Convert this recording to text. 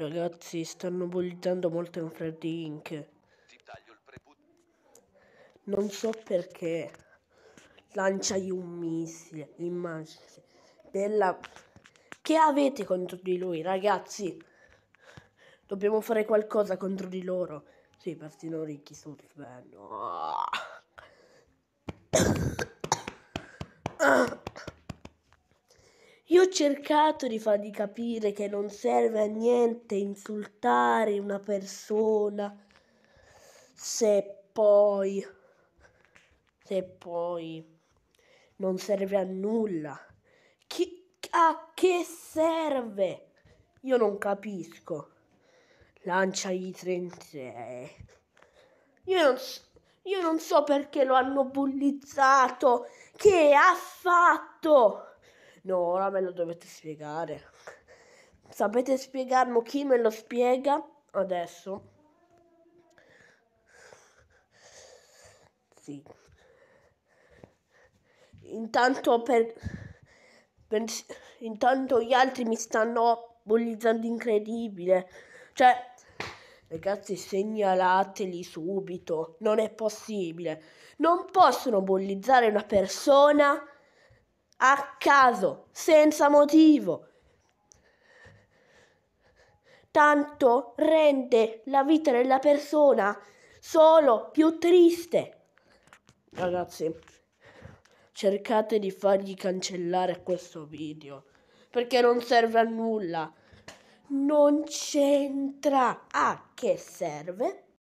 Ragazzi, stanno bullizzando molto in Freddy Inc. Non so perché. Lanciagli un missile, immagine. Della... Che avete contro di lui, ragazzi? Dobbiamo fare qualcosa contro di loro. Sì, persino ricchi sul ferro. Ah ho cercato di fargli capire che non serve a niente insultare una persona se poi, se poi non serve a nulla. Chi, a che serve? Io non capisco. Lancia i 36. Io non, io non so perché lo hanno bullizzato. Che ha fatto? No, ora me lo dovete spiegare. Sapete spiegarmi chi me lo spiega adesso? Sì. Intanto per, per intanto gli altri mi stanno bullizzando incredibile. Cioè, Ragazzi, segnalateli subito. Non è possibile. Non possono bullizzare una persona a caso, senza motivo. Tanto rende la vita della persona solo più triste. Ragazzi, cercate di fargli cancellare questo video perché non serve a nulla. Non c'entra a che serve?